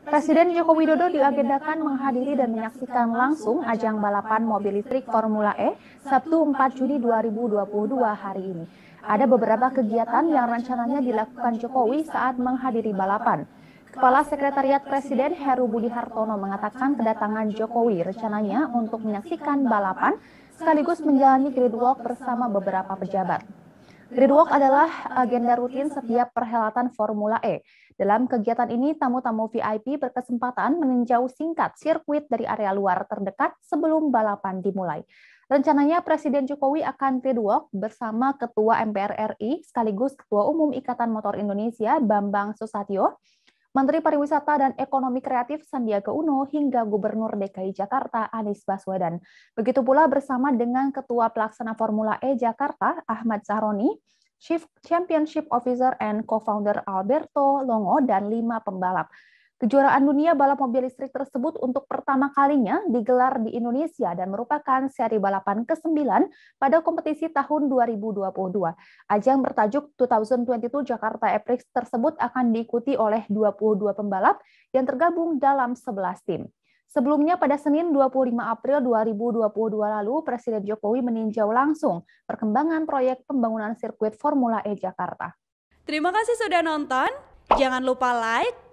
Presiden Joko Widodo diagendakan menghadiri dan menyaksikan langsung ajang balapan mobil listrik Formula E Sabtu 4 Juni 2022 hari ini. Ada beberapa kegiatan yang rencananya dilakukan Jokowi saat menghadiri balapan. Kepala Sekretariat Presiden Heru Budi Hartono mengatakan kedatangan Jokowi rencananya untuk menyaksikan balapan sekaligus menjalani grid walk bersama beberapa pejabat. Walk adalah agenda rutin setiap perhelatan Formula E. Dalam kegiatan ini, tamu-tamu VIP berkesempatan meninjau singkat sirkuit dari area luar terdekat sebelum balapan dimulai. Rencananya Presiden Jokowi akan walk bersama Ketua MPR RI sekaligus Ketua Umum Ikatan Motor Indonesia Bambang Susatyo Menteri Pariwisata dan Ekonomi Kreatif Sandiaga Uno hingga Gubernur DKI Jakarta Anies Baswedan. Begitu pula bersama dengan Ketua Pelaksana Formula E Jakarta Ahmad Zahroni, Chief Championship Officer and Co-founder Alberto Longo dan lima pembalap. Kejuaraan dunia balap mobil listrik tersebut untuk pertama kalinya digelar di Indonesia dan merupakan seri balapan ke-9 pada kompetisi tahun 2022. Ajang bertajuk 2022 Jakarta Eprix tersebut akan diikuti oleh 22 pembalap yang tergabung dalam 11 tim. Sebelumnya pada Senin 25 April 2022 lalu, Presiden Jokowi meninjau langsung perkembangan proyek pembangunan sirkuit Formula E Jakarta. Terima kasih sudah nonton. Jangan lupa like,